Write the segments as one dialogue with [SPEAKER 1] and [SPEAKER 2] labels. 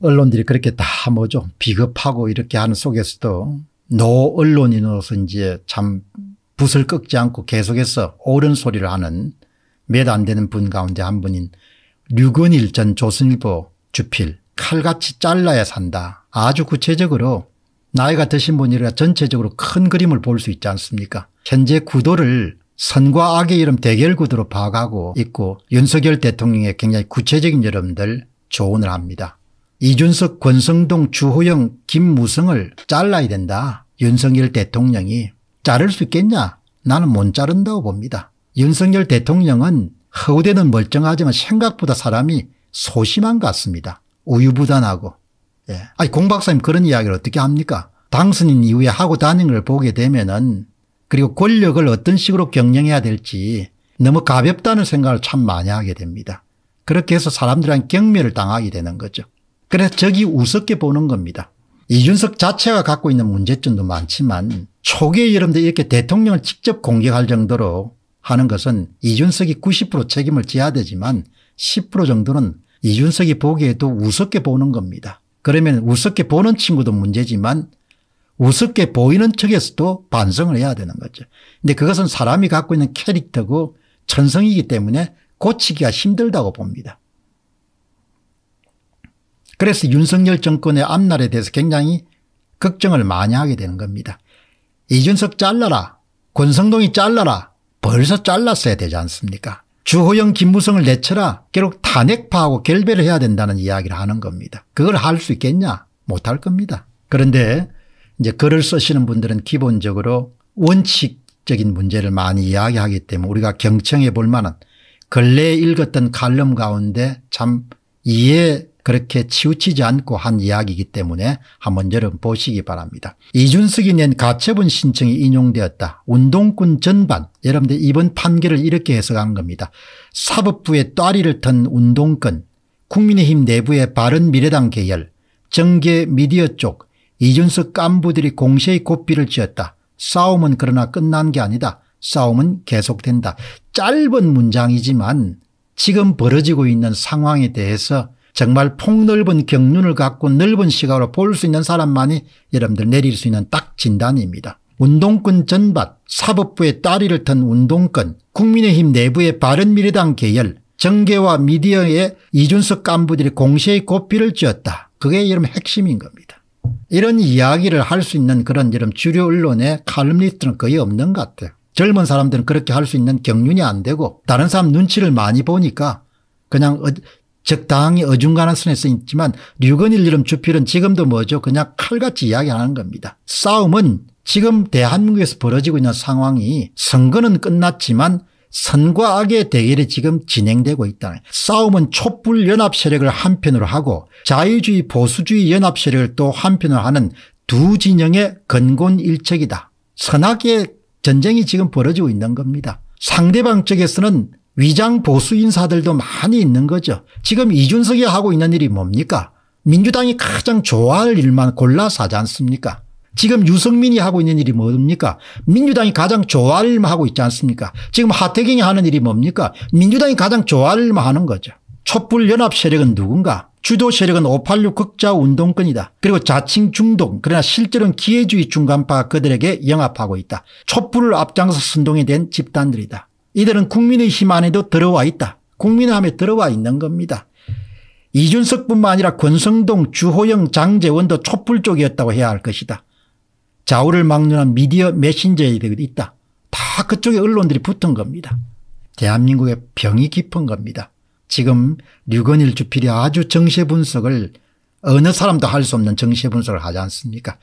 [SPEAKER 1] 언론들이 그렇게 다 뭐죠 비겁하고 이렇게 하는 속에서도 노 언론인으로서 이제 참 붓을 꺾지 않고 계속해서 옳은 소리를 하는 몇 안 되는 분 가운데 한 분인 류건일 전 조선일보 주필 칼같이 잘라야 산다. 아주 구체적으로 나이가 드신 분이라 전체적으로 큰 그림을 볼 수 있지 않습니까 현재 구도를 선과 악의 이름 대결 구도로 파악하고 있고 윤석열 대통령의 굉장히 구체적인 여러분들 조언을 합니다. 이준석 권성동 주호영 김무성을 잘라야 된다. 윤석열 대통령이 자를 수 있겠냐 나는 못 자른다고 봅니다. 윤석열 대통령은 허우대는 멀쩡하지만 생각보다 사람이 소심한 것 같습니다. 우유부단하고. 예. 아니 공 박사님 그런 이야기를 어떻게 합니까 당선인 이후에 하고 다닌 걸 보게 되면 은 그리고 권력을 어떤 식으로 경영해야 될지 너무 가볍다는 생각을 참 많이 하게 됩니다. 그렇게 해서 사람들한 테 경멸을 당하게 되는 거죠. 그래서 저기 우습게 보는 겁니다. 이준석 자체가 갖고 있는 문제점도 많지만 초기에 여러분들 이렇게 대통령을 직접 공격할 정도로 하는 것은 이준석이 90% 책임을 져야 되지만 10% 정도는 이준석이 보기에도 우습게 보는 겁니다. 그러면 우습게 보는 친구도 문제지만 우습게 보이는 측에서도 반성을 해야 되는 거죠. 근데 그것은 사람이 갖고 있는 캐릭터고 천성이기 때문에 고치기가 힘들다고 봅니다. 그래서 윤석열 정권의 앞날에 대해서 굉장히 걱정을 많이 하게 되는 겁니다. 이준석 잘라라 권성동이 잘라라 벌써 잘랐어야 되지 않습니까 주호영 김무성을 내쳐라 결국 탄핵파하고 결별을 해야 된다는 이야기를 하는 겁니다. 그걸 할 수 있겠냐 못할 겁니다. 그런데 이제 글을 쓰시는 분들은 기본적으로 원칙적인 문제를 많이 이야기하기 때문에 우리가 경청해 볼 만한 근래에 읽었던 칼럼 가운데 참 이해 그렇게 치우치지 않고 한 이야기이기 때문에 한번 여러분 보시기 바랍니다. 이준석이 낸 가처분 신청이 인용되었다. 운동꾼 전반 여러분들 이번 판결을 이렇게 해석한 겁니다. 사법부의 따리를 턴 운동권 국민의힘 내부의 바른미래당 계열 정계 미디어 쪽 이준석 간부들이 공세의 고삐를 지었다 싸움은 그러나 끝난 게 아니다. 싸움은 계속된다. 짧은 문장이지만 지금 벌어지고 있는 상황에 대해서 정말 폭넓은 경륜을 갖고 넓은 시각으로 볼 수 있는 사람만이 여러분들 내릴 수 있는 딱 진단입니다. 운동권 전밭, 사법부의 따리를 턴 운동권, 국민의힘 내부의 바른미래당 계열, 정계와 미디어의 이준석 간부들이 공시의 고삐를 쥐었다. 그게 여러분 핵심인 겁니다. 이런 이야기를 할 수 있는 그런 여러 분 주류 언론의 칼럼니스트는 거의 없는 것 같아요. 젊은 사람들은 그렇게 할 수 있는 경륜이 안 되고 다른 사람 눈치를 많이 보니까 그냥 어, 적당히 어중간한 선에서 있지만 류건일 이름 주필은 지금도 뭐죠 그냥 칼같이 이야기하는 겁니다. 싸움은 지금 대한민국에서 벌어지고 있는 상황이 선거는 끝났지만 선과 악의 대결이 지금 진행되고 있다. 싸움은 촛불 연합 세력을 한편으로 하고 자유주의 보수주의 연합 세력을 또 한편으로 하는 두 진영의 근곤일척이다 선악의 전쟁이 지금 벌어지고 있는 겁니다. 상대방 쪽에서는 위장 보수 인사들도 많이 있는 거죠. 지금 이준석이 하고 있는 일이 뭡니까? 민주당이 가장 좋아할 일만 골라서 하지 않습니까? 지금 유승민이 하고 있는 일이 뭡니까? 민주당이 가장 좋아할 일만 하고 있지 않습니까? 지금 하태경이 하는 일이 뭡니까? 민주당이 가장 좋아할 일만 하는 거죠. 촛불연합 세력은 누군가? 주도 세력은 586 극자 운동권이다. 그리고 자칭 중동 그러나 실제로는 기회주의 중간파 그들에게 영합하고 있다. 촛불을 앞장서 선동에 된 집단들이다. 이들은 국민의힘 안에도 들어와 있다. 국민의힘에 들어와 있는 겁니다. 이준석뿐만 아니라 권성동, 주호영, 장재원도 촛불 쪽이었다고 해야 할 것이다. 좌우를 막론한 미디어 메신저에 있다. 다 그쪽에 언론들이 붙은 겁니다. 대한민국의 병이 깊은 겁니다. 지금 류건일 주필이 아주 정세 분석을 어느 사람도 할 수 없는 정세 분석을 하지 않습니까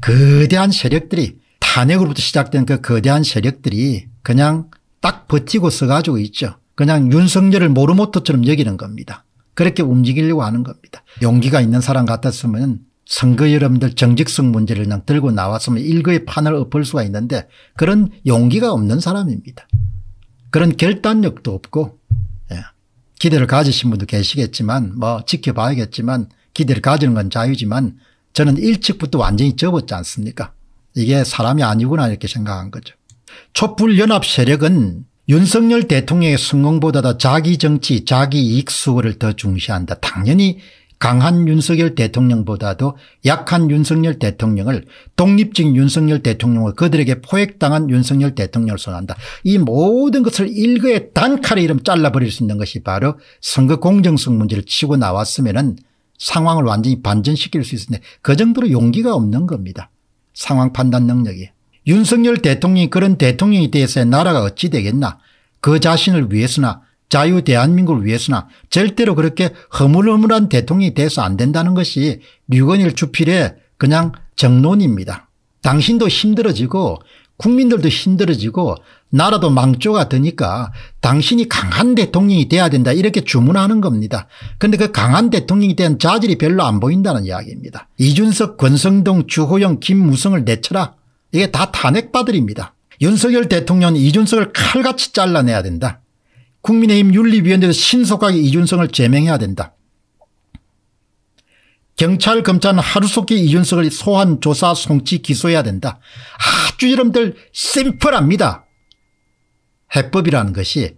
[SPEAKER 1] 거대한 세력들이 탄핵으로부터 시작된 그 거대한 세력들이 그냥 딱 버티고 써가지고 있죠. 그냥 윤석열을 모르모토처럼 여기는 겁니다. 그렇게 움직이려고 하는 겁니다. 용기가 있는 사람 같았으면 선거 여러분들 정직성 문제를 그냥 들고 나왔으면 일거의 판을 엎을 수가 있는데 그런 용기가 없는 사람입니다. 그런 결단력도 없고 예. 기대를 가지신 분도 계시겠지만 뭐 지켜봐야겠지만 기대를 가지는 건 자유지만 저는 일찍부터 완전히 접었지 않습니까 이게 사람이 아니구나 이렇게 생각한 거죠. 촛불연합 세력은 윤석열 대통령의 성공보다 도 자기 정치 자기 이익 수호를 더 중시한다. 당연히 강한 윤석열 대통령보다도 약한 윤석열 대통령을 독립적인 윤석열 대통령을 그들에게 포획당한 윤석열 대통령을 선한다. 이 모든 것을 일거에 단칼에 이름 잘라버릴 수 있는 것이 바로 선거 공정성 문제를 치고 나왔으면 상황을 완전히 반전시킬 수 있는데 그 정도로 용기가 없는 겁니다. 상황 판단 능력이. 윤석열 대통령이 그런 대통령이 되어서 나라가 어찌 되겠나 그 자신을 위해서나 자유 대한민국을 위해서나 절대로 그렇게 허물허물한 대통령이 돼서 안 된다는 것이 류건일 주필의 그냥 정론입니다. 당신도 힘들어지고 국민들도 힘들어지고 나라도 망조가 되니까 당신이 강한 대통령이 돼야 된다 이렇게 주문하는 겁니다. 그런데 그 강한 대통령에 대한 자질이 별로 안 보인다는 이야기입니다. 이준석, 권성동, 주호영, 김무성을 내쳐라. 이게 다 탄핵받으립니다. 윤석열 대통령 이준석을 칼같이 잘라내야 된다. 국민의힘 윤리위원회에서 신속하게 이준석을 제명해야 된다. 경찰 검찰은 하루속히 이준석을 소환 조사 송치 기소해야 된다. 아주 여러분들 심플합니다. 해법이라는 것이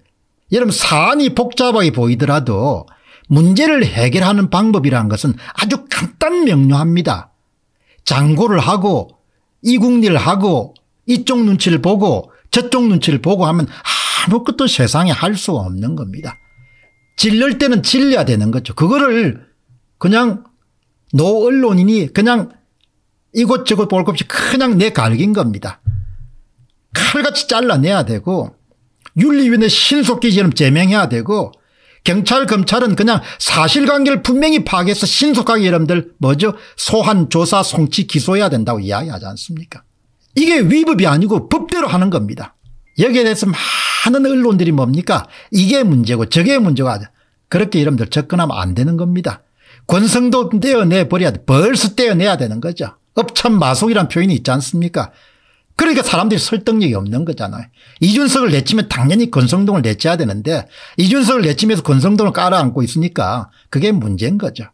[SPEAKER 1] 여러분 사안이 복잡하게 보이더라도 문제를 해결하는 방법이라는 것은 아주 간단 명료합니다. 장고를 하고 이국리를 하고 이쪽 눈치를 보고 저쪽 눈치를 보고 하면 아무것도 세상에 할 수가 없는 겁니다. 질릴 때는 질려야 되는 거죠. 그거를 그냥 노 언론인이 그냥 이곳저곳 볼 것 없이 그냥 내갈긴 겁니다. 칼같이 잘라내야 되고 윤리위원회 신속기지처럼 제명해야 되고 경찰 검찰은 그냥 사실관계를 분명히 파악해서 신속하게 여러분들 뭐죠 소환 조사 송치 기소해야 된다고 이야기하지 않습니까 이게 위법이 아니고 법대로 하는 겁니다 여기에 대해서 많은 언론들이 뭡니까 이게 문제고 저게 문제가 그렇게 여러분들 접근하면 안 되는 겁니다 권성도 떼어내버려야 돼 벌써 떼어내야 되는 거죠 업참 마속이란 표현이 있지 않습니까 그러니까 사람들이 설득력이 없는 거잖아요. 이준석을 내치면 당연히 권성동을 내쳐야 되는데 이준석을 내치면서 권성동을 깔아안고 있으니까 그게 문제인 거죠.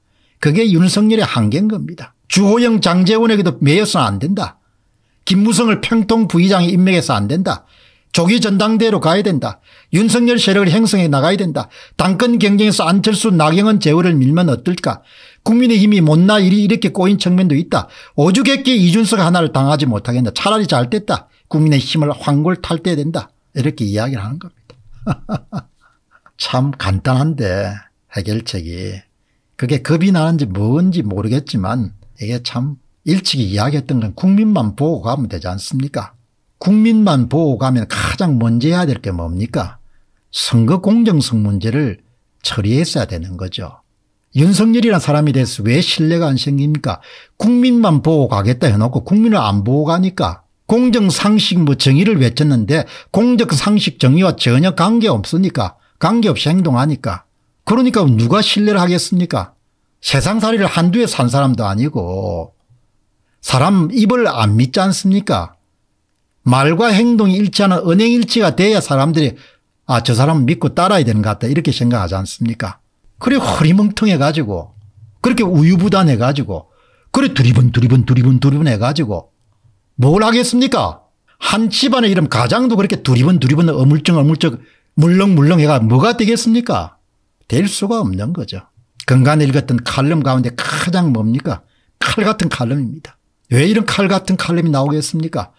[SPEAKER 1] 그게 윤석열의 한계인 겁니다. 주호영 장재원에게도 매여서는 안 된다. 김무성을 평통 부의장에 임명해서 안 된다. 조기 전당대로 가야 된다. 윤석열 세력을 행성해 나가야 된다. 당권 경쟁에서 안철수 나경원 재호를 밀면 어떨까. 국민의힘이 못나 일이 이렇게 꼬인 측면도 있다. 오죽했기 이준석 하나를 당하지 못하겠나. 차라리 잘 됐다. 국민의힘을 황골 탈대 된다. 이렇게 이야기를 하는 겁니다. 참 간단한데 해결책이 그게 겁이 나는지 뭔지 모르겠지만 이게 참일찍 이야기했던 건 국민만 보고 가면 되지 않습니까 국민만 보고 가면 가장 먼저 해야 될 게 뭡니까 선거 공정성 문제를 처리했어야 되는 거죠. 윤석열이라는 사람에 대해서 왜 신뢰가 안 생깁니까? 국민만 보고 가겠다 해놓고 국민을 안 보고 가니까 공정상식 뭐 정의를 외쳤는데 공정상식 정의와 전혀 관계없으니까 관계없이 행동하니까 그러니까 누가 신뢰를 하겠습니까 세상살이를 한두에 산 사람도 아니고 사람 입을 안 믿지 않습니까 말과 행동이 일치하는 은행일치가 돼야 사람들이 아저 사람 믿고 따라야 되는 것 같다 이렇게 생각하지 않습니까 그래 허리멍텅해 가지고 그렇게 우유부단해 가지고 그래 두리번 두리번 두리번 두리번 해 가지고 뭘 하겠습니까? 한 집안의 이름 가장도 그렇게 두리번 두리번 어물쩡 어물쩡 물렁물렁 해가 뭐가 되겠습니까? 될 수가 없는 거죠. 건간에 읽었던 칼럼 가운데 가장 뭡니까? 칼 같은 칼럼입니다. 왜 이런 칼 같은 칼럼이 나오겠습니까?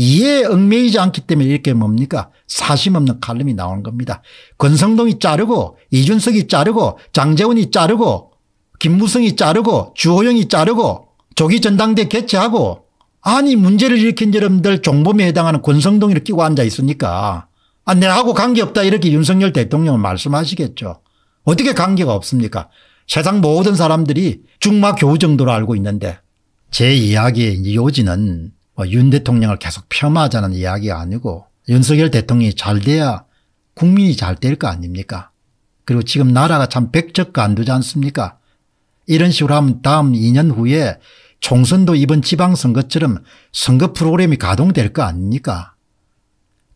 [SPEAKER 1] 이에 얽매이지 않기 때문에 이렇게 뭡니까 사심 없는 칼럼이 나오는 겁니다. 권성동이 자르고 이준석이 자르고 장재훈이 자르고 김무성이 자르고 주호영이 자르고 조기 전당대 개최하고 아니 문제를 일으킨 여러분들 종범에 해당하는 권성동이를 끼고 앉아 있으니까 아 내하고 관계없다 이렇게 윤석열 대통령은 말씀하시겠죠. 어떻게 관계가 없습니까 세상 모든 사람들이 중마 교우 정도로 알고 있는데 제 이야기의 요지는 뭐 윤 대통령을 계속 폄하하자는 이야기가 아니고 윤석열 대통령이 잘 돼야 국민이 잘 될 거 아닙니까 그리고 지금 나라가 참 백척가 안 되지 않습니까 이런 식으로 하면 다음 2년 후에 총선도 이번 지방선거처럼 선거 프로그램이 가동될 거 아닙니까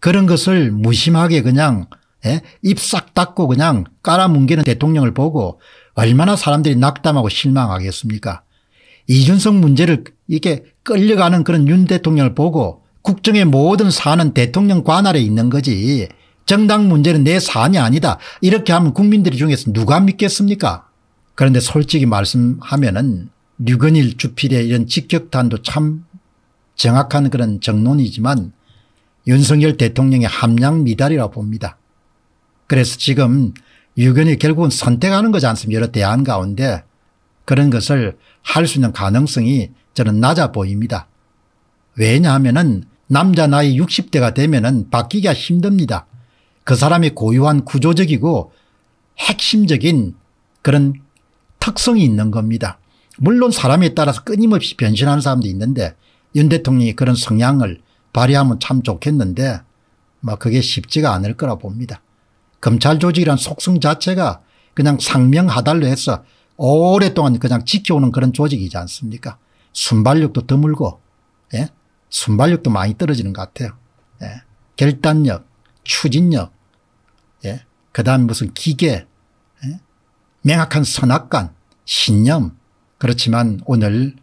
[SPEAKER 1] 그런 것을 무심하게 그냥 예? 입싹 닫고 그냥 깔아뭉개는 대통령을 보고 얼마나 사람들이 낙담하고 실망하겠습니까 이준석 문제를 이렇게 끌려가는 그런 윤 대통령을 보고 국정의 모든 사안은 대통령 관할에 있는 거지 정당 문제는 내 사안이 아니다 이렇게 하면 국민들이 중에서 누가 믿겠습니까 그런데 솔직히 말씀하면 은 류건일 주필의 이런 직격탄도 참 정확한 그런 정론이지만 윤석열 대통령의 함량 미달이라고 봅니다. 그래서 지금 유건이 결국은 선택하는 거지 않습니까 여러 대안 가운데 그런 것을 할 수 있는 가능성이 저는 낮아 보입니다. 왜냐하면 남자 나이 60대가 되면 바뀌기가 힘듭니다. 그 사람의 고유한 구조적이고 핵심적인 그런 특성이 있는 겁니다. 물론 사람에 따라서 끊임없이 변신하는 사람도 있는데 윤 대통령이 그런 성향을 발휘하면 참 좋겠는데 뭐 그게 쉽지가 않을 거라 봅니다. 검찰 조직이란 속성 자체가 그냥 상명하달로 해서 오랫동안 그냥 지켜오는 그런 조직이지 않습니까 순발력도 드물고 예? 순발력도 많이 떨어지는 것 같아요. 예? 결단력, 추진력, 예? 그 다음에 무슨 기계, 예? 명확한 선악관, 신념. 그렇지만 오늘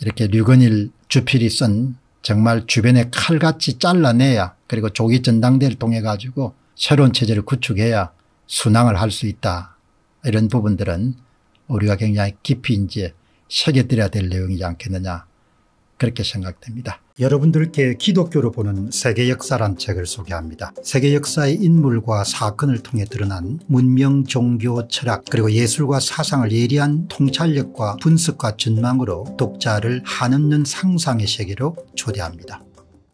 [SPEAKER 1] 이렇게 류건일 주필이 쓴 정말 주변에 칼같이 잘라내야 그리고 조기 전당대를 통해 가지고 새로운 체제를 구축해야 순항을 할 수 있다. 이런 부분들은 우리가 굉장히 깊이 이제 새겨들려야될 내용이지 않겠느냐 그렇게 생각됩니다. 여러분들께 기독교로 보는 세계 역사란 책을 소개합니다. 세계 역사의 인물과 사건을 통해 드러난 문명, 종교, 철학 그리고 예술과 사상을 예리한 통찰력과 분석과 전망으로 독자를 한없는 상상의 세계로 초대합니다.